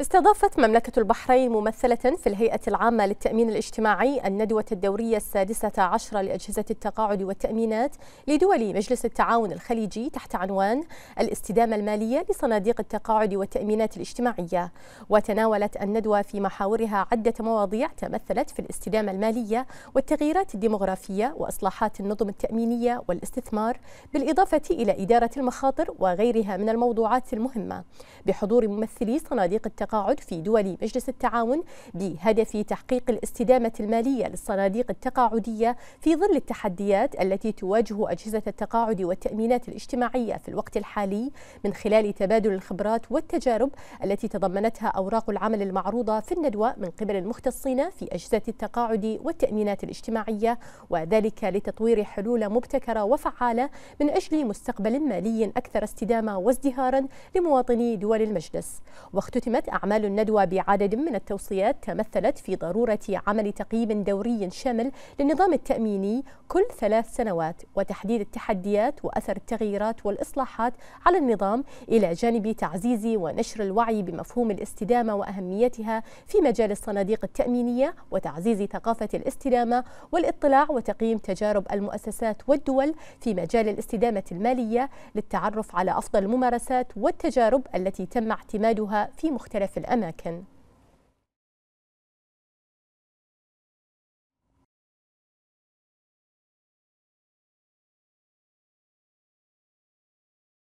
استضافت مملكة البحرين ممثلة في الهيئة العامة للتأمين الاجتماعي الندوة الدورية السادسة عشرة لأجهزة التقاعد والتأمينات لدول مجلس التعاون الخليجي تحت عنوان الاستدامة المالية لصناديق التقاعد والتأمينات الاجتماعية وتناولت الندوة في محاورها عدة مواضيع تمثلت في الاستدامة المالية والتغييرات الديمغرافية وإصلاحات النظم التأمينية والاستثمار بالإضافة إلى إدارة المخاطر وغيرها من الموضوعات المهمة بحضور ممثلي صناديق التقاعد التقاعد في دول مجلس التعاون بهدف تحقيق الاستدامة المالية للصناديق التقاعدية في ظل التحديات التي تواجه أجهزة التقاعد والتأمينات الاجتماعية في الوقت الحالي من خلال تبادل الخبرات والتجارب التي تضمنتها أوراق العمل المعروضة في الندوة من قبل المختصين في أجهزة التقاعد والتأمينات الاجتماعية وذلك لتطوير حلول مبتكرة وفعالة من أجل مستقبل مالي أكثر استدامة وازدهارا لمواطني دول المجلس واختتمت أعمال الندوة بعدد من التوصيات تمثلت في ضرورة عمل تقييم دوري شامل للنظام التأميني كل ثلاث سنوات وتحديد التحديات وأثر التغييرات والإصلاحات على النظام إلى جانب تعزيز ونشر الوعي بمفهوم الاستدامة وأهميتها في مجال الصناديق التأمينية وتعزيز ثقافة الاستدامة والاطلاع وتقييم تجارب المؤسسات والدول في مجال الاستدامة المالية للتعرف على أفضل الممارسات والتجارب التي تم اعتمادها في مختلف مختلف الأماكن